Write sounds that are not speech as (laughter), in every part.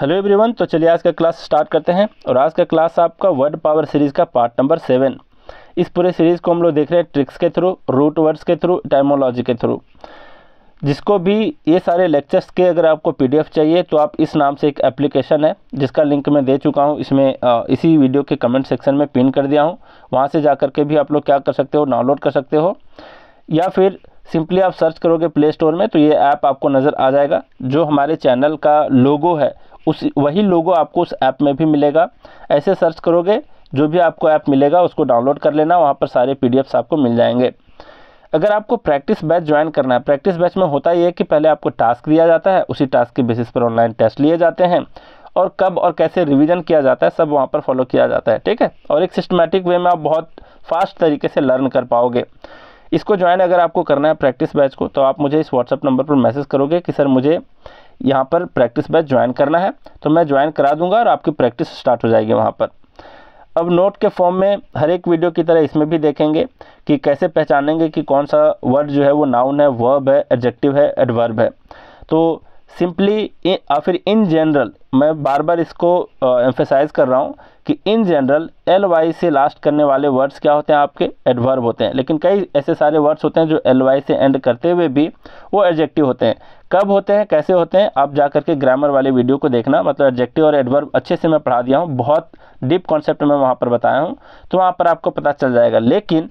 Hello everyone तो चलिए आज का क्लास स्टार्ट करते हैं और आज का क्लास आपका वर्ड पावर सीरीज़ का पार्ट नंबर सेवन इस पूरे सीरीज़ को हम लोग देख रहे हैं ट्रिक्स के थ्रू रूट वर्ड्स के थ्रू टाइमोलॉजी के थ्रू जिसको भी ये सारे लेक्चर्स के अगर आपको पीडीएफ चाहिए तो आप इस नाम से एक एप्लीकेशन है जिसका लिंक मैं दे चुका हूँ इसमें इसी वीडियो के कमेंट सेक्शन में पिन कर दिया हूँ वहाँ से जा कर के भी आप लोग क्या कर सकते हो डाउनलोड कर सकते हो या फिर सिंपली आप सर्च करोगे प्ले स्टोर में तो ये ऐप आप आपको नज़र आ जाएगा जो हमारे चैनल का लोगो है उस वही लोगो आपको उस ऐप में भी मिलेगा ऐसे सर्च करोगे जो भी आपको ऐप मिलेगा उसको डाउनलोड कर लेना वहाँ पर सारे पी आपको मिल जाएंगे अगर आपको प्रैक्टिस बैच ज्वाइन करना है प्रैक्टिस बैच में होता ये है कि पहले आपको टास्क दिया जाता है उसी टास्क के बेसिस पर ऑनलाइन टेस्ट लिए जाते हैं और कब और कैसे रिवीजन किया जाता है सब वहाँ पर फॉलो किया जाता है ठीक है और एक सिस्टमेटिक वे में आप बहुत फास्ट तरीके से लर्न कर पाओगे इसको ज्वाइन अगर आपको करना है प्रैक्टिस बैच को तो आप मुझे इस व्हाट्सअप नंबर पर मैसेज करोगे कि सर मुझे यहाँ पर प्रैक्टिस बैच ज्वाइन करना है तो मैं ज्वाइन करा दूंगा और आपकी प्रैक्टिस स्टार्ट हो जाएगी वहाँ पर अब नोट के फॉर्म में हर एक वीडियो की तरह इसमें भी देखेंगे कि कैसे पहचानेंगे कि कौन सा वर्ड जो है वो नाउन है वर्ब है एडजेक्टिव है एडवर्ब है तो सिंपली या फिर इन जनरल मैं बार बार इसको एम्फेसाइज़ कर रहा हूँ कि इन जनरल एल वाई से लास्ट करने वाले वर्ड्स क्या होते हैं आपके एडवर्ब होते हैं लेकिन कई ऐसे सारे वर्ड्स होते हैं जो एल वाई से एंड करते हुए भी वो एडजेक्टिव होते हैं कब होते हैं कैसे होते हैं आप जा करके ग्रामर वाले वीडियो को देखना मतलब एडजेक्टिव और एडवर्ब अच्छे से मैं पढ़ा दिया हूँ बहुत डीप कॉन्सेप्ट मैं वहाँ पर बताया हूँ तो वहाँ पर आपको पता चल जाएगा लेकिन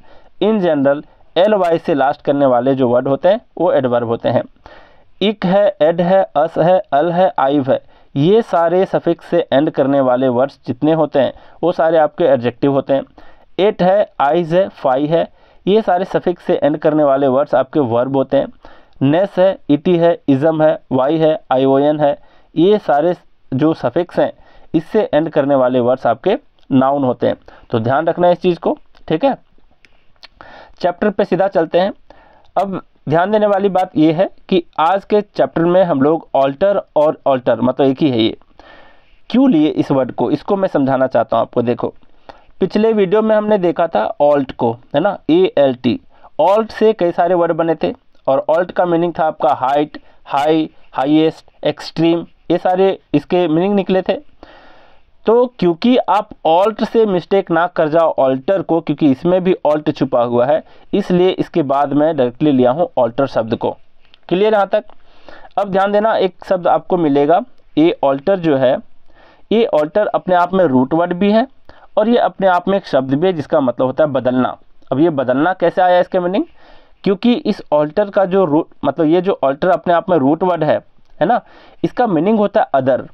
इन जनरल एल वाई से लास्ट करने वाले जो वर्ड होते हैं वो एडवर्ब होते हैं इक है एड है अस है अल है आइव है ये सारे सफिक्स से एंड करने वाले वर्ड्स जितने होते हैं वो सारे आपके एडजेक्टिव होते हैं एट है आइज है फाई है ये सारे सफिक्स से एंड करने वाले वर्ड्स आपके वर्ब होते हैं नेस है इटी है इज़म है वाई है आईओएन है ये सारे जो सफिक्स हैं इससे एंड करने वाले वर्ड्स आपके नाउन होते हैं तो ध्यान रखना है इस चीज़ को ठीक है चैप्टर पे सीधा चलते हैं अब ध्यान देने वाली बात यह है कि आज के चैप्टर में हम लोग ऑल्टर और ऑल्टर मतलब एक ही है ये क्यों लिए इस वर्ड को इसको मैं समझाना चाहता हूँ आपको देखो पिछले वीडियो में हमने देखा था ऑल्ट को है ना ए एल टी ऑल्ट से कई सारे वर्ड बने थे और ऑल्ट का मीनिंग था आपका हाइट हाई हाइएस्ट एक्सट्रीम ये सारे इसके मीनिंग निकले थे तो क्योंकि आप ऑल्ट से मिस्टेक ना कर जाओ ऑल्टर को क्योंकि इसमें भी ऑल्ट छुपा हुआ है इसलिए इसके बाद मैं डायरेक्टली लिया हूँ ऑल्टर शब्द को क्लियर यहाँ तक अब ध्यान देना एक शब्द आपको मिलेगा ये ऑल्टर जो है ये ऑल्टर अपने आप में रूट वर्ड भी है और ये अपने आप में एक शब्द भी है जिसका मतलब होता है बदलना अब ये बदलना कैसे आया इसके मीनिंग क्योंकि इस ऑल्टर का जो रूट मतलब ये जो ऑल्टर अपने आप में रूट वर्ड है है ना इसका मीनिंग होता है अदर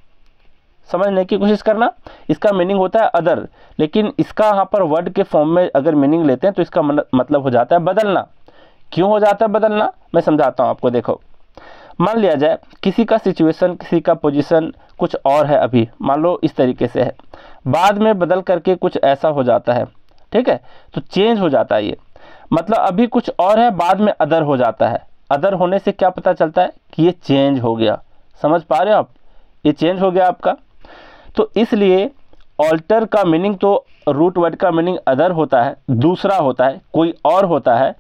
समझने की कोशिश करना इसका मीनिंग होता है अदर लेकिन इसका यहाँ पर वर्ड के फॉर्म में अगर मीनिंग लेते हैं तो इसका मतलब, मतलब हो जाता है बदलना क्यों हो जाता है बदलना मैं समझाता हूँ आपको देखो मान लिया जाए किसी का सिचुएशन किसी का पोजीशन कुछ और है अभी मान लो इस तरीके से है बाद में बदल करके कुछ ऐसा हो जाता है ठीक है तो चेंज हो जाता है ये मतलब अभी कुछ और है बाद में अदर हो जाता है अदर होने से क्या पता चलता है कि ये चेंज हो गया समझ पा रहे हो आप ये चेंज हो गया आपका तो इसलिए ऑल्टर का मीनिंग तो रूट वर्ड का मीनिंग अदर होता है दूसरा होता है कोई और होता है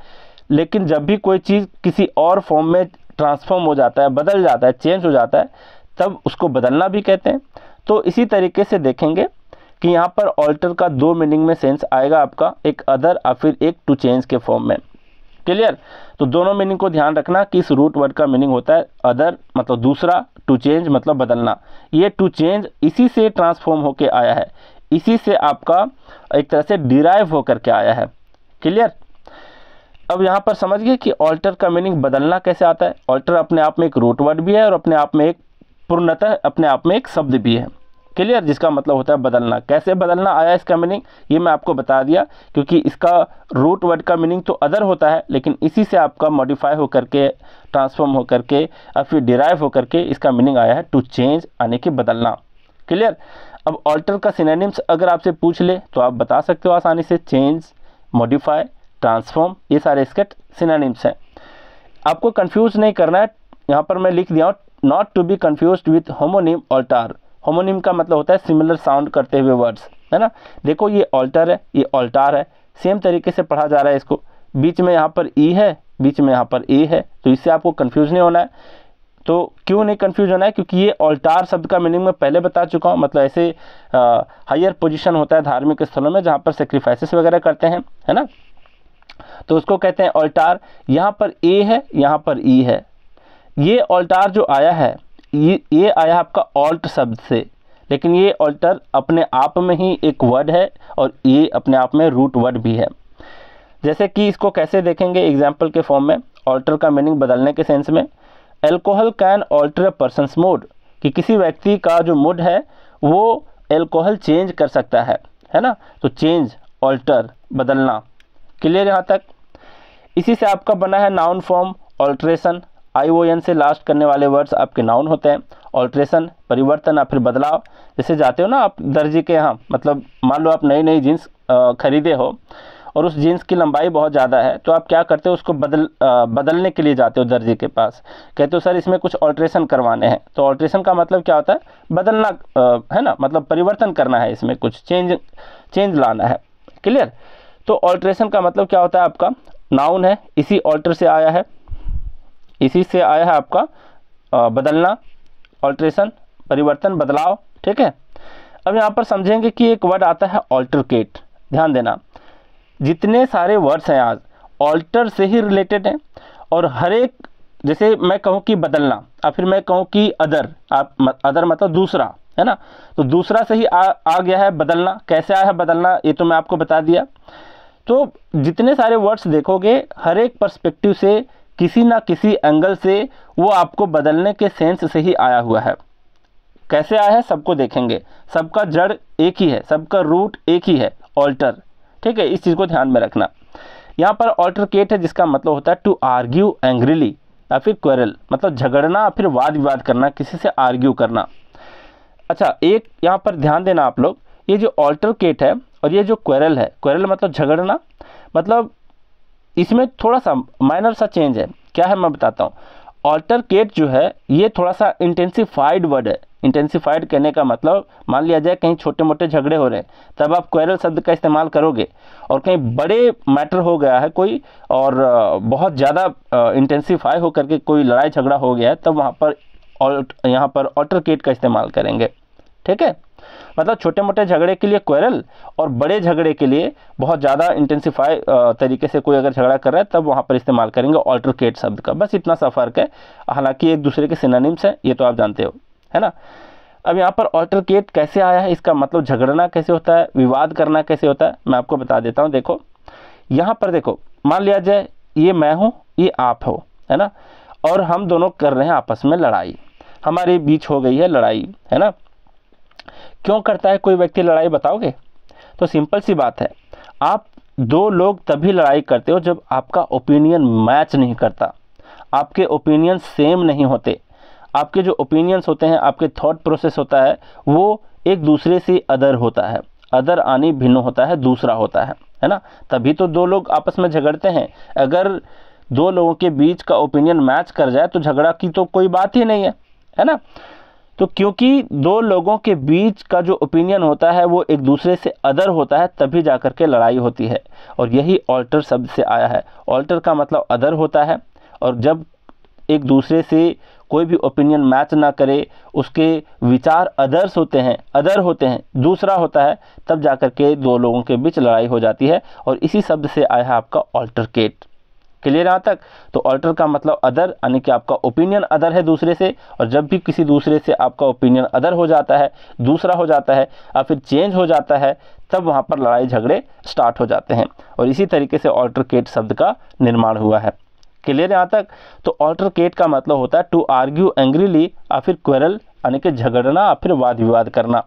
लेकिन जब भी कोई चीज़ किसी और फॉर्म में ट्रांसफॉर्म हो जाता है बदल जाता है चेंज हो जाता है तब उसको बदलना भी कहते हैं तो इसी तरीके से देखेंगे कि यहाँ पर ऑल्टर का दो मीनिंग में सेंस आएगा आपका एक अदर या फिर एक टू चेंज के फॉर्म में क्लियर तो दोनों मीनिंग को ध्यान रखना कि इस रूट वर्ड का मीनिंग होता है अदर मतलब दूसरा टू चेंज मतलब बदलना ये टू चेंज इसी से ट्रांसफॉर्म होके आया है इसी से आपका एक तरह से डिराइव होकर के आया है क्लियर अब यहाँ पर समझिए कि ऑल्टर का मीनिंग बदलना कैसे आता है ऑल्टर अपने आप में एक रूट वर्ड भी है और अपने आप में एक पूर्णतः अपने आप में एक शब्द भी है क्लियर जिसका मतलब होता है बदलना कैसे बदलना आया इसका मीनिंग ये मैं आपको बता दिया क्योंकि इसका रूट वर्ड का मीनिंग तो अदर होता है लेकिन इसी से आपका मॉडिफाई होकर के ट्रांसफॉर्म होकर के या फिर डिराइव होकर के इसका मीनिंग आया है टू चेंज यानी कि बदलना क्लियर अब ऑल्टर का सिनेनिम्स अगर आपसे पूछ ले तो आप बता सकते हो आसानी से चेंज मॉडिफाई ट्रांसफॉर्म ये सारे इसके सिनेनिम्स हैं आपको कन्फ्यूज़ नहीं करना है यहाँ पर मैं लिख दिया हूँ not to be confuse with homonym altar homonym का मतलब होता है सिमिलर साउंड करते हुए वर्ड्स है ना देखो ये ऑल्टर है ये ऑल्टार है सेम तरीके से पढ़ा जा रहा है इसको बीच में यहाँ पर ई e है बीच में यहाँ पर ए है तो इससे आपको कन्फ्यूज़ नहीं होना है तो क्यों नहीं कन्फ्यूज होना है क्योंकि ये ऑल्टार शब्द का मीनिंग मैं पहले बता चुका हूँ मतलब ऐसे हायर पोजिशन होता है धार्मिक स्थलों में जहाँ पर सेक्रीफाइसिस वगैरह करते हैं है ना तो उसको कहते हैं ऑल्टार यहाँ पर ए है यहाँ पर ई e है ये ऑल्टार जो आया है ये आया आपका ऑल्ट शब्द से लेकिन ये ऑल्टर अपने आप में ही एक वर्ड है और ये अपने आप में रूट वर्ड भी है जैसे कि इसको कैसे देखेंगे एग्जाम्पल के फॉर्म में ऑल्टर का मीनिंग बदलने के सेंस में alcohol can alter a person's mood कि किसी व्यक्ति का जो मूड है वो एल्कोहल चेंज कर सकता है है ना तो चेंज ऑल्टर बदलना क्लियर यहाँ तक इसी से आपका बना है noun form alteration I O N से लास्ट करने वाले वर्ड्स आपके नाउन होते हैं ऑल्ट्रेशन परिवर्तन या फिर बदलाव जैसे जाते हो ना आप दर्जी के यहाँ मतलब मान लो आप नई नई जीन्स खरीदे हो और उस जीन्स की लंबाई बहुत ज़्यादा है तो आप क्या करते हो उसको बदल आ, बदलने के लिए जाते हो दर्जी के पास कहते हो सर इसमें कुछ ऑल्ट्रेशन करवाने हैं तो ऑल्ट्रेशन का मतलब क्या होता है बदलना आ, है ना मतलब परिवर्तन करना है इसमें कुछ चेंज चेंज लाना है क्लियर तो ऑल्ट्रेशन का मतलब क्या होता है आपका नाउन है इसी ऑल्टर से आया है इसी से आया है आपका आ, बदलना ऑल्ट्रेशन परिवर्तन बदलाव ठीक है अब यहाँ पर समझेंगे कि एक वर्ड आता है ऑल्टरकेट ध्यान देना जितने सारे वर्ड्स हैं आज ऑल्टर से ही रिलेटेड हैं और हर एक जैसे मैं कहूँ कि बदलना या फिर मैं कहूँ कि अदर आप अदर मतलब दूसरा है ना तो दूसरा से ही आ, आ गया है बदलना कैसे आया है बदलना ये तो मैं आपको बता दिया तो जितने सारे वर्ड्स देखोगे हर एक पर्सपेक्टिव से किसी ना किसी एंगल से वो आपको बदलने के सेंस से ही आया हुआ है कैसे आया है सबको देखेंगे सबका जड़ एक ही है सबका रूट एक ही है ऑल्टर ठीक है इस चीज़ को ध्यान में रखना यहाँ पर ऑल्टरकेट है जिसका मतलब होता है टू आर्ग्यू एंग्रीली या फिर क्वेरल मतलब झगड़ना या फिर वाद विवाद करना किसी से आर्ग्यू करना अच्छा एक यहाँ पर ध्यान देना आप लोग ये जो ऑल्टरकेट है और ये जो क्वेरल है क्वेरल मतलब झगड़ना मतलब इसमें थोड़ा सा माइनर सा चेंज है क्या है मैं बताता हूँ ऑल्टरकेट जो है ये थोड़ा सा इंटेंसिफाइड वर्ड है इंटेंसिफाइड कहने का मतलब मान लिया जाए कहीं छोटे मोटे झगड़े हो रहे हैं तब आप क्वेरल शब्द का इस्तेमाल करोगे और कहीं बड़े मैटर हो गया है कोई और बहुत ज़्यादा इंटेंसिफाई हो करके कोई लड़ाई झगड़ा हो गया है तब वहाँ पर यहाँ पर ऑल्टरकेट का इस्तेमाल करेंगे ठीक है मतलब छोटे मोटे झगड़े के लिए क्वेरल और बड़े झगड़े के लिए बहुत ज़्यादा इंटेंसिफाई तरीके से कोई अगर झगड़ा कर रहा है तब वहाँ पर इस्तेमाल करेंगे ऑल्टरकेट शब्द का बस इतना सा फ़र्क है हालांकि एक दूसरे के सिनानिम्स हैं ये तो आप जानते हो है ना अब यहाँ पर ऑल्टरकेट कैसे आया है इसका मतलब झगड़ना कैसे होता है विवाद करना कैसे होता है मैं आपको बता देता हूँ देखो यहाँ पर देखो मान लिया जाए ये मैं हूँ ये आप हो है ना और हम दोनों कर रहे हैं आपस में लड़ाई हमारे बीच हो गई है लड़ाई है ना क्यों करता है कोई व्यक्ति लड़ाई बताओगे तो सिंपल सी बात है आप दो लोग तभी लड़ाई करते हो जब आपका ओपिनियन मैच नहीं करता आपके ओपिनियन सेम नहीं होते आपके जो ओपिनियंस होते हैं आपके थॉट प्रोसेस होता है वो एक दूसरे से अदर होता है अदर आनी भिन्न होता है दूसरा होता है है ना तभी तो दो लोग आपस में झगड़ते हैं अगर दो लोगों के बीच का ओपिनियन मैच कर जाए तो झगड़ा की तो कोई बात ही नहीं है है ना तो क्योंकि दो लोगों के बीच का जो ओपिनियन होता है वो एक दूसरे से अदर होता है तभी जा कर के लड़ाई होती है और यही ऑल्टर शब्द से आया है ऑल्टर का मतलब अदर होता है और जब एक दूसरे से कोई भी ओपिनियन मैच ना करे उसके विचार अदर्स होते हैं अदर होते हैं दूसरा होता है तब जा कर के दो लोगों के बीच लड़ाई हो जाती है और इसी शब्द से आया है आपका ऑल्टरकेट क्लियर यहाँ तक तो ऑल्टर का मतलब अदर यानी कि आपका ओपिनियन अदर है दूसरे से और जब भी किसी दूसरे से आपका ओपिनियन अदर हो जाता है दूसरा हो जाता है या फिर चेंज हो जाता है तब वहाँ पर लड़ाई झगड़े स्टार्ट हो जाते हैं और इसी तरीके से ऑल्टरकेट शब्द का निर्माण हुआ है क्लियर यहाँ तक तो ऑल्टरकेट का मतलब होता है टू आर्ग्यू एंग्रीली या फिर क्वेरल यानी कि झगड़ना या फिर वाद विवाद करना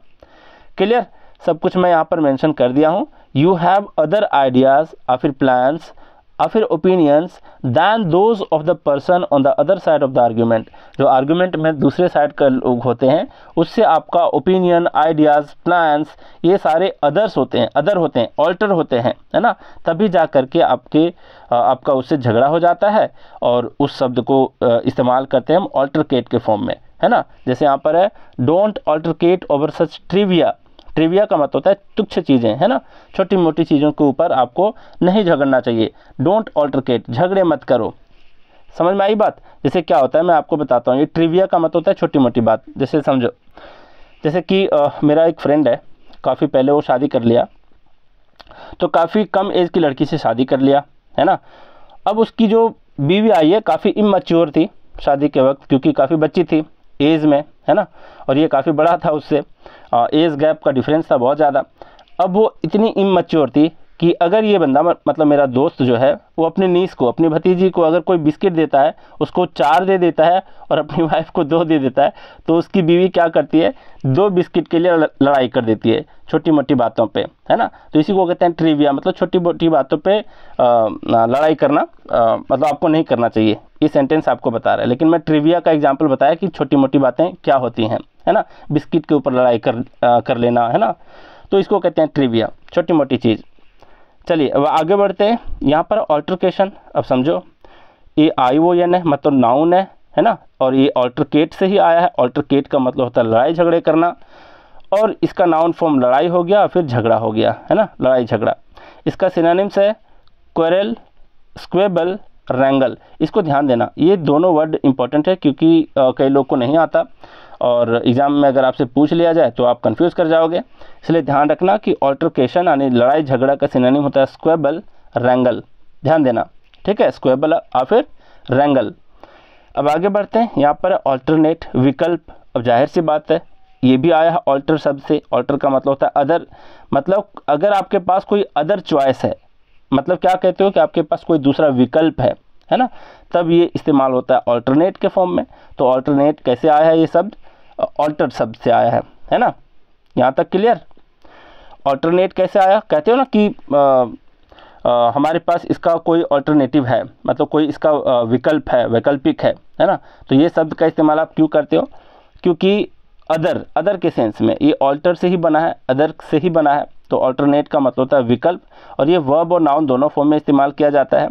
क्लियर सब कुछ मैं यहाँ पर मेंशन कर दिया हूँ यू हैव अदर आइडियाज़ या फिर प्लान्स या फिर opinions than those of the person on the other side of the argument जो आर्ग्यूमेंट में दूसरे साइड के लोग होते हैं उससे आपका ओपिनियन आइडियाज़ प्लान्स ये सारे अदर्स होते हैं अदर होते हैं ऑल्टर होते हैं है ना तभी जा कर के आपके आपका उससे झगड़ा हो जाता है और उस शब्द को इस्तेमाल करते हैं हम ऑल्टरकेट के फॉर्म में है ना जैसे यहाँ पर है don't altercate over such trivia trivia का मत होता है तुच्छ चीज़ें है ना छोटी मोटी चीज़ों के ऊपर आपको नहीं झगड़ना चाहिए डोंट ऑल्टरकेट झगड़े मत करो समझ में आई बात जैसे क्या होता है मैं आपको बताता हूँ ये ट्रिविया का मत होता है छोटी मोटी बात जैसे समझो जैसे कि मेरा एक फ्रेंड है काफ़ी पहले वो शादी कर लिया तो काफ़ी कम एज की लड़की से शादी कर लिया है ना अब उसकी जो बीवी आई है काफ़ी इमेच्योर थी शादी के वक्त क्योंकि काफ़ी बच्ची थी एज में है ना और ये काफ़ी बड़ा था उससे एज गैप का डिफरेंस था बहुत ज़्यादा अब वो इतनी इमच्योर थी कि अगर ये बंदा मतलब मेरा दोस्त जो है वो अपनी नीस को अपनी भतीजी को अगर कोई बिस्किट देता है उसको चार दे देता है और अपनी वाइफ (laughs) को दो दे देता है तो उसकी बीवी क्या करती है दो बिस्किट के लिए लड़ाई कर देती है छोटी मोटी बातों पे है ना तो इसी को कहते हैं ट्रिविया मतलब छोटी मोटी बातों पर लड़ाई करना आ, मतलब आपको नहीं करना चाहिए ये सेंटेंस आपको बता रहा है लेकिन मैं ट्रिविया का एग्जाम्पल बताया कि छोटी मोटी बातें क्या होती हैं है ना बिस्किट के ऊपर लड़ाई कर कर लेना है ना तो इसको कहते हैं ट्रिविया छोटी मोटी चीज़ चलिए अब आगे बढ़ते हैं यहाँ पर ऑल्ट्रकेशन अब समझो ये आई वो एन है मतलब नाउन है है ना और ये ऑल्ट्रकेट से ही आया है ऑल्ट्रकेट का मतलब होता है लड़ाई झगड़े करना और इसका नाउन फॉर्म लड़ाई हो गया फिर झगड़ा हो गया है ना लड़ाई झगड़ा इसका सिनानिम्स है क्वेरल स्क्वेबल रैंगल इसको ध्यान देना ये दोनों वर्ड इंपॉर्टेंट है क्योंकि कई लोग को नहीं आता और एग्ज़ाम में अगर आपसे पूछ लिया जाए तो आप कन्फ्यूज़ कर जाओगे इसलिए ध्यान रखना कि ऑल्ट्रकेशन यानी लड़ाई झगड़ा का सिनानिम होता है स्क्वेबल रेंगल ध्यान देना ठीक है स्क्वेबल या फिर रेंगल अब आगे बढ़ते हैं यहाँ पर ऑल्टरनेट विकल्प अब जाहिर सी बात है ये भी आया है ऑल्टर शब्द से ऑल्टर का मतलब होता है अदर मतलब अगर आपके पास कोई अदर चॉइस है मतलब क्या कहते हो कि आपके पास कोई दूसरा विकल्प है है ना तब ये इस्तेमाल होता है ऑल्टरनेट के फॉर्म में तो ऑल्टरनेट कैसे आया है ये शब्द ऑल्टर शब्द से आया है है ना यहाँ तक क्लियर ऑल्टरनेट कैसे आया कहते हो ना कि आ, आ, हमारे पास इसका कोई ऑल्टरनेटिव है मतलब कोई इसका विकल्प है वैकल्पिक है है ना तो ये शब्द का इस्तेमाल आप क्यों करते हो क्योंकि अदर अदर के सेंस में ये ऑल्टर से ही बना है अदर से ही बना है तो ऑल्टरनेट का मतलब होता है विकल्प और ये वर्ब और नाउन दोनों फॉर्म में इस्तेमाल किया जाता है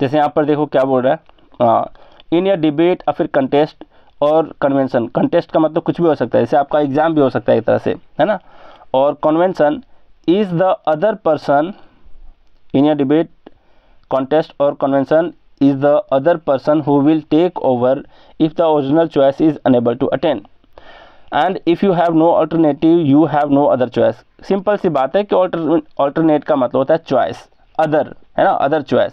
जैसे यहाँ पर देखो क्या बोल रहा है इन या डिबेट या फिर कंटेस्ट और कन्वेंशन कंटेस्ट का मतलब कुछ भी हो सकता है जैसे आपका एग्जाम भी हो सकता है एक तरह से है ना और convention is the other person in या डिबेट कॉन्टेस्ट और convention is the other person who will take over if the original choice is unable to attend and if you have no alternative you have no other choice simple सी बात है कि alternate का मतलब होता है choice other है ना अदर चॉइस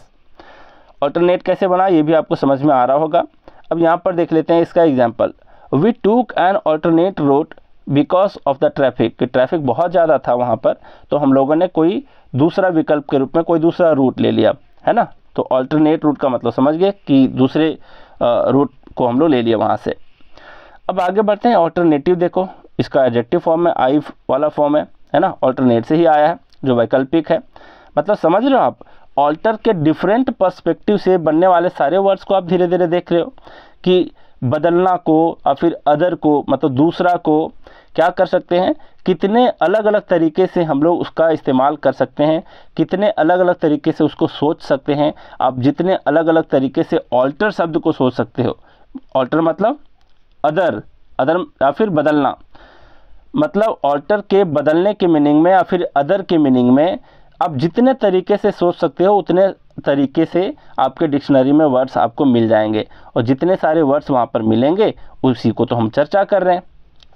ऑल्टरनेट कैसे बना ये भी आपको समझ में आ रहा होगा अब यहाँ पर देख लेते हैं इसका example we took an alternate road because of the traffic कि ट्रैफिक बहुत ज़्यादा था वहाँ पर तो हम लोगों ने कोई दूसरा विकल्प के रूप में कोई दूसरा रूट ले लिया है ना तो ऑल्टरनेट रूट का मतलब समझ गए कि दूसरे रूट को हम लोग ले लिया वहाँ से अब आगे बढ़ते हैं ऑल्टरनेटिव देखो इसका एडजेक्टिव फॉर्म है आई वाला फॉर्म है है ना ऑल्टरनेट से ही आया है जो वैकल्पिक है मतलब समझ रहे हो आप ऑल्टर के डिफरेंट पर्सपेक्टिव से बनने वाले सारे वर्ड्स को आप धीरे धीरे देख रहे हो कि बदलना को या फिर अदर को मतलब दूसरा को क्या कर सकते हैं कितने अलग अलग तरीके से हम लोग उसका इस्तेमाल कर सकते हैं कितने अलग अलग तरीके से उसको सोच सकते हैं आप जितने अलग अलग तरीके से ऑल्टर शब्द को सोच सकते हो ऑल्टर मतलब अदर अदर या फिर बदलना मतलब ऑल्टर के बदलने के मीनिंग में या फिर अदर के मीनिंग में आप जितने तरीके से सोच सकते हो उतने तरीके से आपके डिक्शनरी में वर्ड्स आपको मिल जाएंगे और जितने सारे वर्ड्स वहाँ पर मिलेंगे उसी को तो हम चर्चा कर रहे हैं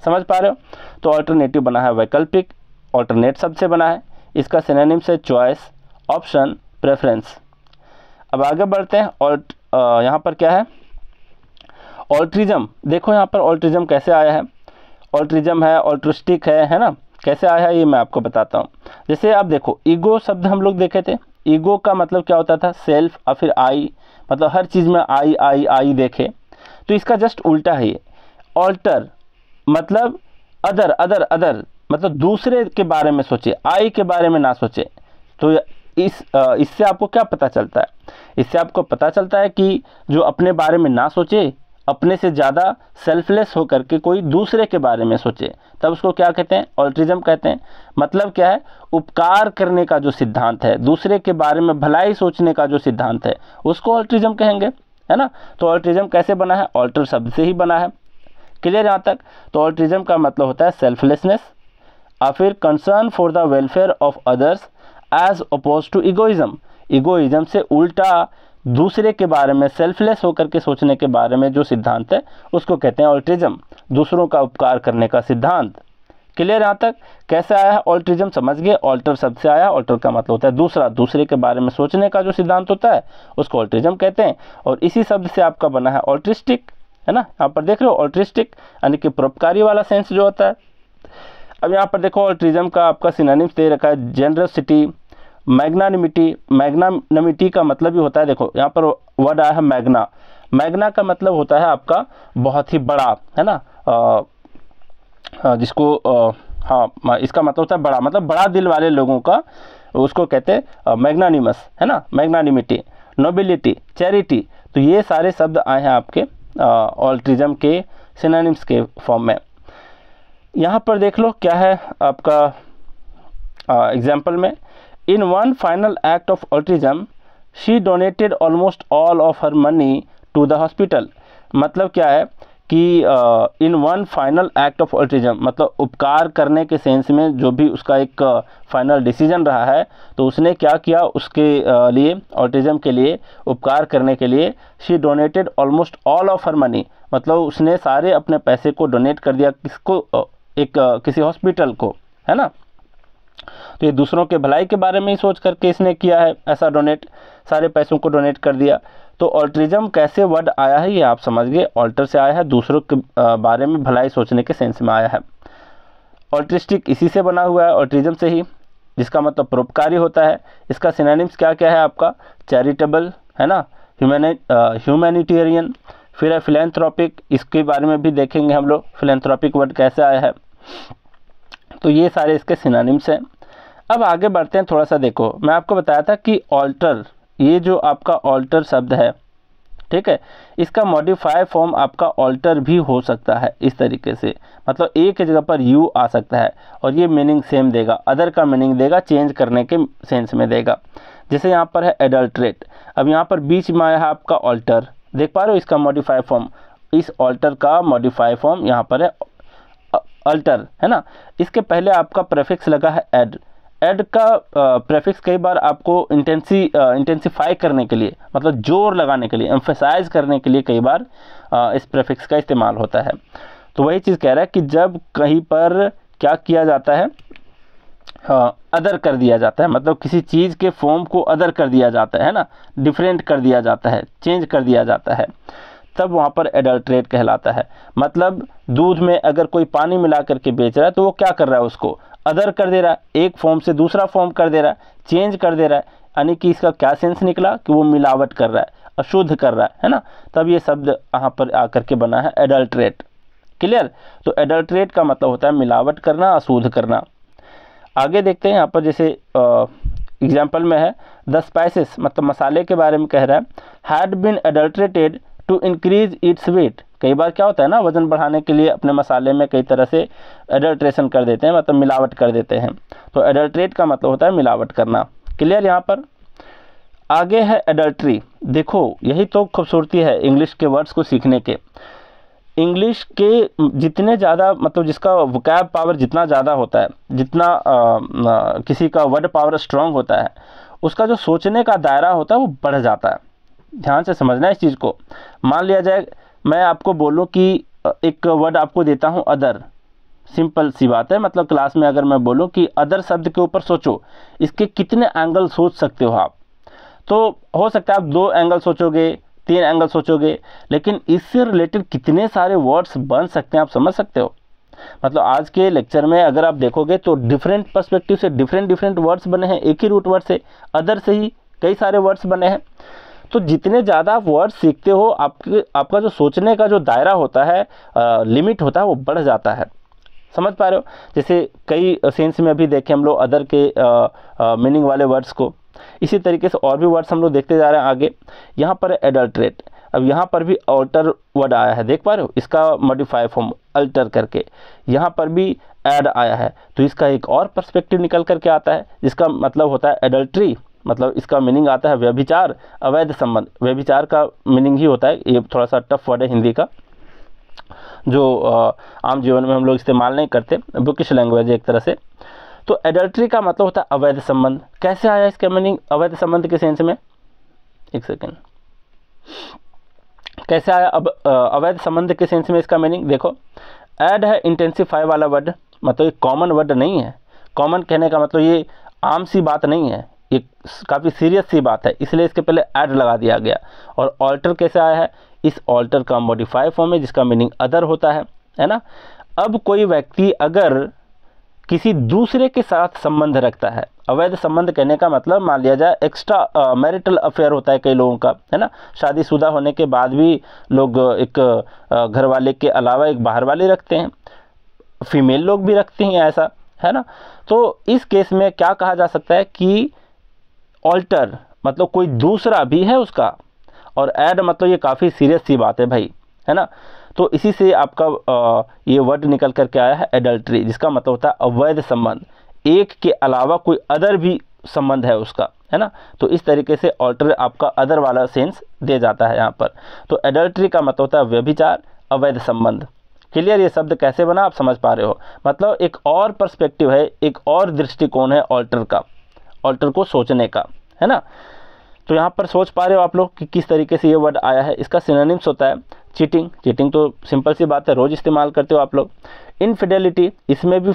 समझ पा रहे हो तो ऑल्टरनेटिव बना है वैकल्पिक ऑल्टरनेट शब्द से बना है इसका सिनेनिम से चॉइस ऑप्शन प्रेफरेंस अब आगे बढ़ते हैं ऑल्ट यहाँ पर क्या है ऑल्ट्रिज्म देखो यहाँ पर ऑल्ट्रिज्म कैसे आया है ऑल्ट्रिज्म है ऑल्ट्रिस्टिक है है ना कैसे आया ये मैं आपको बताता हूँ जैसे आप देखो ईगो शब्द हम लोग देखे थे ईगो का मतलब क्या होता था सेल्फ और फिर आई मतलब हर चीज़ में आई आई आई देखे तो इसका जस्ट उल्टा है ये ऑल्टर मतलब अदर अदर अदर मतलब दूसरे के बारे में सोचे आई के बारे में ना सोचे तो इस इससे आपको क्या पता चलता है इससे आपको पता चलता है कि जो अपने बारे में ना सोचे अपने से ज़्यादा सेल्फलेस होकर के कोई दूसरे के बारे में सोचे तब उसको क्या कहते हैं ऑल्ट्रिज्म कहते हैं मतलब क्या है उपकार करने का जो सिद्धांत है दूसरे के बारे में भलाई सोचने का जो सिद्धांत है उसको ऑल्ट्रिज्म कहेंगे है ना तो ऑल्ट्रिज्म कैसे बना है ऑल्टर शब्द से ही बना है क्लियर यहाँ तक तो ऑल्ट्रिज्म का मतलब होता है सेल्फलेसनेस और फिर concern for the welfare of others as oppose to egoism egoism से उल्टा दूसरे के बारे में सेल्फलेस होकर के सोचने के बारे में जो सिद्धांत है उसको कहते हैं ऑल्ट्रिज्म दूसरों का उपकार करने का सिद्धांत क्लियर यहाँ तक कैसे आया है ऑल्ट्रिज्म समझ गए ऑल्टर शब्द से आया ऑल्टर का मतलब होता है दूसरा दूसरे के बारे में सोचने का जो सिद्धांत होता है उसको ऑल्ट्रिज्म कहते हैं और इसी शब्द से आपका बना है ऑल्ट्रिस्टिक है ना यहाँ पर देख रहे हो ऑल्ट्रिस्टिक यानी कि परोपकारी वाला सेंस जो होता है अब यहाँ पर देखो ऑल्ट्रिज्म का आपका सिनानिम्स दे रखा है जेनरसिटी मैग्नानिमिटी मैग्नानिमिटी का मतलब भी होता है देखो यहाँ पर वर्ड आया है मैग्ना मैग्ना का मतलब होता है आपका बहुत ही बड़ा है ना आ, जिसको आ, हाँ इसका मतलब होता है बड़ा मतलब बड़ा दिल वाले लोगों का उसको कहते हैं मैग्नानिमस है ना मैग्नानिमिटी नोबिलिटी चैरिटी तो ये सारे शब्द आए हैं आपके ऑल्ट्रिज्म के सिनानिम्स के फॉर्म में यहाँ पर देख लो क्या है आपका एग्जाम्पल में In one final act of altruism, she donated almost all of her money to the hospital. मतलब क्या है कि in one final act of altruism मतलब उपकार करने के सेंस में जो भी उसका एक फाइनल uh, डिसीजन रहा है तो उसने क्या किया उसके uh, लिए ऑल्ट्रिज्म के लिए उपकार करने के लिए she donated almost all of her money मतलब उसने सारे अपने पैसे को डोनेट कर दिया किसको uh, एक किसी हॉस्पिटल को है ना तो ये दूसरों के भलाई के बारे में ही सोच करके इसने किया है ऐसा डोनेट सारे पैसों को डोनेट कर दिया तो ऑल्ट्रिज्म कैसे वर्ड आया है ये आप समझ गए ऑल्टर से आया है दूसरों के बारे में भलाई सोचने के सेंस में आया है ऑल्ट्रिस्टिक इसी से बना हुआ है ऑल्ट्रिज्म से ही जिसका मतलब परोपकारी होता है इसका सिनानिम्स क्या क्या है आपका चैरिटेबल है ना ह्यूमैनि ह्यूमैनिटेरियन फिर है फिलेंथ्रॉपिक इसके बारे में भी देखेंगे हम लोग फिलेंथ्रॉपिक वर्ड कैसे आया है तो ये सारे इसके सिनानिम्स हैं अब आगे बढ़ते हैं थोड़ा सा देखो मैं आपको बताया था कि ऑल्टर ये जो आपका ऑल्टर शब्द है ठीक है इसका मॉडिफाई फॉर्म आपका ऑल्टर भी हो सकता है इस तरीके से मतलब एक के जगह पर यू आ सकता है और ये मीनिंग सेम देगा अदर का मीनिंग देगा चेंज करने के सेंस में देगा जैसे यहाँ पर है एडल्ट्रेट अब यहाँ पर बीच में आया है आपका ऑल्टर देख पा रहे हो इसका मॉडिफाई फॉर्म इस ऑल्टर का मॉडिफाई फॉर्म यहाँ पर है अल्टर है ना इसके पहले आपका प्रेफिक्स लगा है एड एड का प्रेफिक्स कई बार आपको इंटेंसी इंटेंसीफाई करने के लिए मतलब जोर लगाने के लिए एम्फेसाइज करने के लिए कई बार आ, इस प्रेफिक्स का इस्तेमाल होता है तो वही चीज़ कह रहा है कि जब कहीं पर क्या किया जाता है अदर कर दिया जाता है मतलब किसी चीज़ के फॉर्म को अदर कर दिया जाता है ना डिफरेंट कर दिया जाता है चेंज कर दिया जाता है तब वहाँ पर एडल्ट्रेट कहलाता है मतलब दूध में अगर कोई पानी मिला करके बेच रहा है तो वो क्या कर रहा है उसको अदर कर दे रहा है एक फॉर्म से दूसरा फॉर्म कर दे रहा है चेंज कर दे रहा है यानी कि इसका क्या सेंस निकला कि वो मिलावट कर रहा है अशुद्ध कर रहा है है ना तब ये शब्द यहाँ पर आकर के बना है एडल्ट्रेट क्लियर तो एडल्ट्रेट का मतलब होता है मिलावट करना अशुद्ध करना आगे देखते हैं यहाँ पर जैसे एग्जाम्पल में है द स्पाइसिस मतलब मसाले के बारे में कह रहा है had been adulterated to increase its weight कई बार क्या होता है ना वज़न बढ़ाने के लिए अपने मसाले में कई तरह से एडल्ट्रेशन कर देते हैं मतलब मिलावट कर देते हैं तो एडल्ट्रेट का मतलब होता है मिलावट करना क्लियर यहाँ पर आगे है एडल्ट्री देखो यही तो खूबसूरती है इंग्लिश के वर्ड्स को सीखने के इंग्लिश के जितने ज़्यादा मतलब जिसका वकैब पावर जितना ज़्यादा होता है जितना आ, आ, किसी का वर्ड पावर स्ट्रांग होता है उसका जो सोचने का दायरा होता है वो बढ़ जाता है ध्यान से समझना है इस चीज़ को मान लिया जाए मैं आपको बोलूँ कि एक वर्ड आपको देता हूँ अदर सिंपल सी बात है मतलब क्लास में अगर मैं बोलूँ कि अदर शब्द के ऊपर सोचो इसके कितने एंगल सोच सकते हो आप तो हो सकता है आप दो एंगल सोचोगे तीन एंगल सोचोगे लेकिन इससे रिलेटेड कितने सारे वर्ड्स बन सकते हैं आप समझ सकते हो मतलब आज के लेक्चर में अगर आप देखोगे तो डिफरेंट पर्सपेक्टिव से डिफरेंट डिफरेंट वर्ड्स बने हैं एक ही रूट वर्ड से अदर से ही कई सारे वर्ड्स बने हैं तो जितने ज़्यादा आप वर्ड सीखते हो आपके आपका जो सोचने का जो दायरा होता है आ, लिमिट होता है वो बढ़ जाता है समझ पा रहे हो जैसे कई सेंस में अभी देखें हम लोग अदर के मीनिंग वाले वर्ड्स को इसी तरीके से और भी वर्ड्स हम लोग देखते जा रहे हैं आगे यहाँ पर एडल्ट्रेट अब यहाँ पर भी ऑल्टर वर्ड आया है देख पा रहे हो इसका मॉडिफाई फॉर्म अल्टर करके यहाँ पर भी ऐड आया है तो इसका एक और पर्सपेक्टिव निकल करके आता है जिसका मतलब होता है एडल्ट्री मतलब इसका मीनिंग आता है व्यभिचार अवैध संबंध व्यभिचार का मीनिंग ही होता है ये थोड़ा सा टफ वर्ड है हिंदी का जो आम जीवन में हम लोग इस्तेमाल नहीं करते बुकिश लैंग्वेज है एक तरह से तो एडल्ट्री का मतलब होता है अवैध संबंध कैसे आया इसका मीनिंग अवैध संबंध के सेंस में एक सेकेंड कैसे आया अब अवैध संबंध के सेंस में इसका मीनिंग देखो ऐड है इंटेंसिफाई वाला वर्ड मतलब ये कॉमन वर्ड नहीं है कॉमन कहने का मतलब ये आम सी बात नहीं है ये काफ़ी सीरियस सी बात है इसलिए इसके पहले ऐड लगा दिया गया और ऑल्टर कैसे आया है इस ऑल्टर का मॉडिफाई फॉर्म है जिसका मीनिंग अदर होता है है ना अब कोई व्यक्ति अगर किसी दूसरे के साथ संबंध रखता है अवैध संबंध कहने का मतलब मान लिया जाए एक्स्ट्रा मैरिटल अफेयर होता है कई लोगों का है ना शादीशुदा होने के बाद भी लोग एक घर वाले के अलावा एक बाहर वाले रखते हैं फीमेल लोग भी रखते हैं ऐसा है ना तो इस केस में क्या कहा जा सकता है कि ऑल्टर मतलब कोई दूसरा भी है उसका और ऐड मतलब ये काफ़ी सीरियस सी बात है भाई है ना तो इसी से आपका आ, ये वर्ड निकल कर के आया है एडल्ट्री जिसका मतलब होता है अवैध संबंध एक के अलावा कोई अदर भी संबंध है उसका है ना तो इस तरीके से ऑल्टर आपका अदर वाला सेंस दे जाता है यहाँ पर तो एडल्ट्री का मतलब होता है व्यभिचार अवैध संबंध क्लियर ये शब्द कैसे बना आप समझ पा रहे हो मतलब एक और पर्सपेक्टिव है एक और दृष्टिकोण है ऑल्टर का ऑल्टर को सोचने का है ना तो यहाँ पर सोच पा रहे हो आप लोग कि किस तरीके से ये वर्ड आया है इसका सिनोनिम्स होता है चीटिंग चीटिंग तो सिंपल सी बात है रोज़ इस्तेमाल करते हो आप लोग इनफिडेलिटी इसमें भी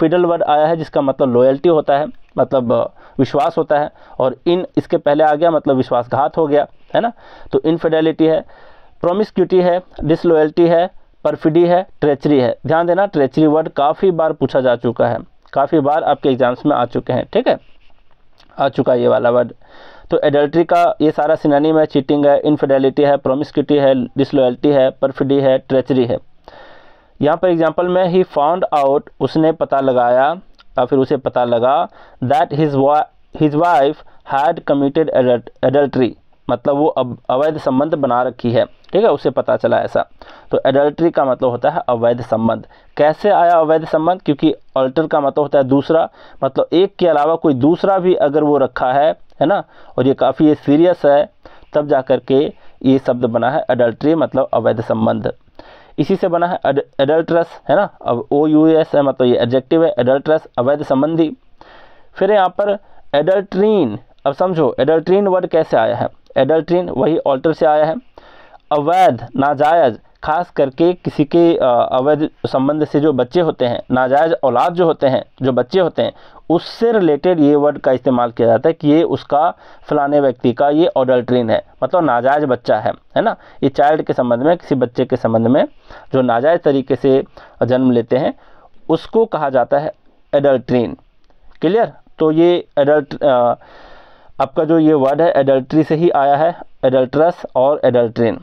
फिडल वर्ड आया है जिसका मतलब लॉयल्टी होता है मतलब विश्वास होता है और इन इसके पहले आ गया मतलब विश्वासघात हो गया है ना तो इनफिडेलिटी है प्रोमिस्क्यूटी है डिसलॉयल्टी है परफिडी है ट्रेचरी है ध्यान देना ट्रेचरी वर्ड काफ़ी बार पूछा जा चुका है काफ़ी बार आपके एग्जाम्स में आ चुके हैं ठीक है आ चुका है ये वाला वर्ड तो एडल्ट्री का ये सारा सिनानिम है चीटिंग है इनफिडेलिटी है प्रोमिस्क्यूटी है डिसलॉयल्टी है परफिडी है ट्रेचरी है यहाँ पर एग्जाम्पल में ही फाउंड आउट उसने पता लगाया और फिर उसे पता लगा दैट हिज वा his wife had committed adultery मतलब वो अब अवैध संबंध बना रखी है ठीक है उसे पता चला ऐसा तो एडल्ट्री का मतलब होता है अवैध संबंध कैसे आया अवैध संबंध क्योंकि अल्टर का मतलब होता है दूसरा मतलब एक के अलावा कोई दूसरा भी अगर वो रखा है है ना और ये काफ़ी ये सीरियस है तब जा कर के ये शब्द बना है एडल्ट्री मतलब अवैध संबंध इसी से बना है एडल्ट्रस है ना अब ओ यू एस है मतलब ये एडजेक्टिव है एडल्ट्रस अवैध संबंधी फिर यहाँ पर एडल्ट्रीन अब समझो एडल्ट्रीन वर्ड कैसे आया है एडल्ट्रीन वही ऑल्टर से आया है अवैध नाजायज़ खास करके किसी के अवैध संबंध से जो बच्चे होते हैं नाजायज़ औलाद जो होते हैं जो बच्चे होते हैं उससे रिलेटेड ये वर्ड का इस्तेमाल किया जाता है कि ये उसका फलाने व्यक्ति का ये ऑडल्ट्रीन है मतलब नाजायज़ बच्चा है है ना ये चाइल्ड के संबंध में किसी बच्चे के संबंध में जो नाजायज़ तरीके से जन्म लेते हैं उसको कहा जाता है एडल्ट्रीन क्लियर तो ये एडल्ट आपका जो ये वर्ड है एडल्ट्री से ही आया है एडल्ट्रस और adulterine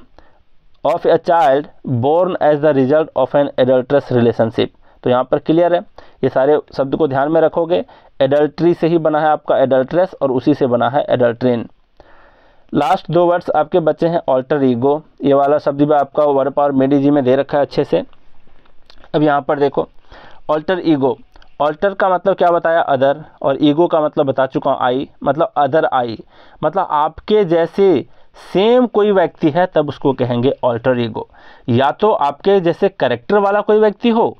of a child born as the result of an adulterous relationship तो यहाँ पर क्लियर है ये सारे शब्द को ध्यान में रखोगे एडल्ट्री से ही बना है आपका एडल्ट्रेस और उसी से बना है एडल्ट्रिन लास्ट दो वर्ड्स आपके बच्चे हैं ऑल्टर ईगो ये वाला शब्द भी आपका वर्ड पावर मेडी जी में दे रखा है अच्छे से अब यहाँ पर देखो ऑल्टर ईगो ऑल्टर का मतलब क्या बताया अदर और ईगो का मतलब बता चुका हूँ आई मतलब अदर आई मतलब आपके जैसे सेम कोई व्यक्ति है तब उसको कहेंगे ऑल्टर ईगो या तो आपके जैसे करेक्टर वाला कोई व्यक्ति हो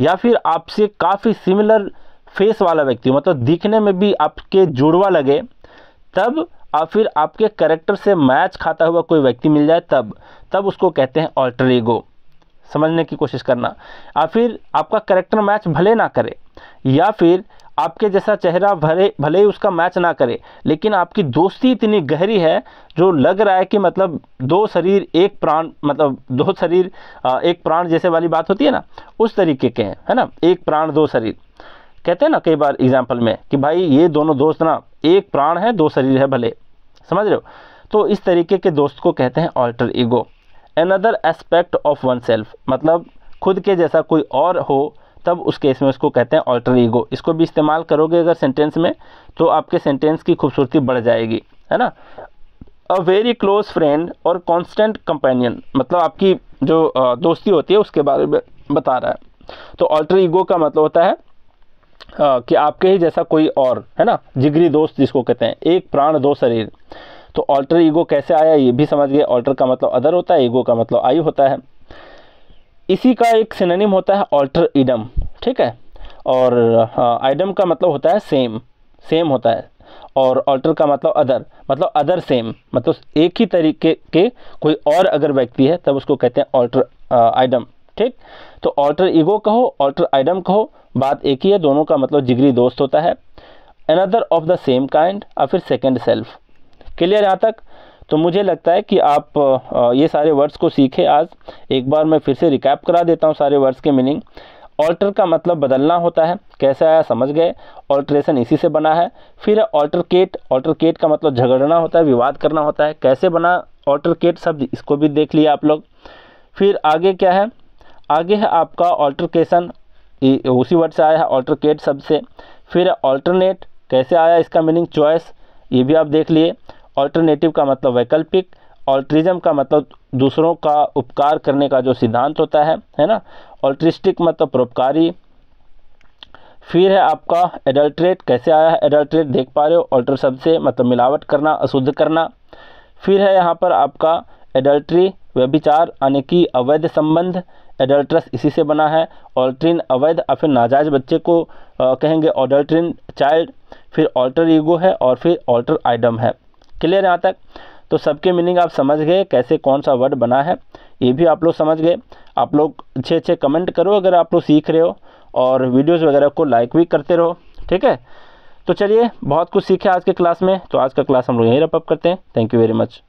या फिर आपसे काफ़ी सिमिलर फेस वाला व्यक्ति हो मतलब दिखने में भी आपके जुड़वा लगे तब और फिर आपके करेक्टर से मैच खाता हुआ कोई व्यक्ति मिल जाए तब तब उसको कहते हैं ऑल्टर ईगो समझने की कोशिश करना या फिर आपका करेक्टर मैच भले ना करे या फिर आपके जैसा चेहरा भरे भले ही उसका मैच ना करे लेकिन आपकी दोस्ती इतनी गहरी है जो लग रहा है कि मतलब दो शरीर एक प्राण मतलब दो शरीर एक प्राण जैसे वाली बात होती है ना उस तरीके के हैं है ना एक प्राण दो शरीर कहते हैं ना कई बार एग्जाम्पल में कि भाई ये दोनों दोस्त ना एक प्राण है दो शरीर है भले समझ रहे हो तो इस तरीके के दोस्त को कहते हैं alter ego another aspect of oneself मतलब खुद के जैसा कोई और हो तब उस केस में उसको कहते हैं ऑल्टर ईगो इसको भी इस्तेमाल करोगे अगर सेंटेंस में तो आपके सेंटेंस की खूबसूरती बढ़ जाएगी है ना अ वेरी क्लोज फ्रेंड और कॉन्स्टेंट कंपेनियन मतलब आपकी जो दोस्ती होती है उसके बारे में बता रहा है तो ऑल्टर ईगो का मतलब होता है कि आपके ही जैसा कोई और है ना जिगरी दोस्त जिसको कहते हैं एक प्राण दो शरीर तो ऑल्टर ईगो कैसे आया ये भी समझ गए ऑल्टर का मतलब अदर होता है ईगो का मतलब आई होता है इसी का एक सिनेम होता है ऑल्टर इडम ठीक है और आइडम हाँ, का मतलब होता है सेम सेम होता है और ऑल्टर का मतलब अदर मतलब अदर सेम मतलब एक ही तरीके के कोई और अगर व्यक्ति है तब उसको कहते हैं ऑल्टर आइडम ठीक तो ऑल्टर ईगो कहो ऑल्टर आइडम कहो बात एक ही है दोनों का मतलब जिगरी दोस्त होता है another of the same kind और फिर सेकेंड सेल्फ क्लियर यहाँ तक तो मुझे लगता है कि आप ये सारे वर्ड्स को सीखें आज एक बार मैं फिर से रिकैप करा देता हूँ सारे वर्ड्स के मीनिंग ऑल्टर का मतलब बदलना होता है कैसे आया समझ गए ऑल्ट्रेशन इसी से बना है फिर ऑल्टरकेट ऑल्टरकेट का मतलब झगड़ना होता है विवाद करना होता है कैसे बना ऑल्टरकेट शब्द इसको भी देख लिया आप लोग फिर आगे क्या है आगे है आपका ऑल्टरकेशन उसी वर्ड से आया है ऑल्टरकेट शब्द से फिर ऑल्टरनेट कैसे आया इसका मीनिंग चॉइस ये भी आप देख लिए ऑल्टरनेटिव का मतलब वैकल्पिक ऑल्ट्रिज्म का मतलब दूसरों का उपकार करने का जो सिद्धांत होता है है ना ऑल्ट्रिस्टिक मतलब परोपकारी फिर है आपका एडल्ट्रेट कैसे आया है एडल्ट्रेट देख पा रहे हो ऑल्टर शब्द से मतलब मिलावट करना अशुद्ध करना फिर है यहाँ पर आपका एडल्ट्री व्यभिचार यानी कि अवैध संबंध एडल्ट्रस इसी से बना है ऑल्ट्रिन अवैध या फिर नाजायज बच्चे को आ, कहेंगे ऑडल्ट्रिन चाइल्ड फिर ऑल्टर ईगो है और फिर ऑल्टर आइडम है क्लियर यहाँ तक तो सबके मीनिंग आप समझ गए कैसे कौन सा वर्ड बना है ये भी आप लोग समझ गए आप लोग अच्छे अच्छे कमेंट करो अगर आप लोग सीख रहे हो और वीडियोज़ वगैरह को लाइक भी करते रहो ठीक है तो चलिए बहुत कुछ सीखे आज के क्लास में तो आज का क्लास हम लोग यहीं रपअप करते हैं थैंक यू वेरी मच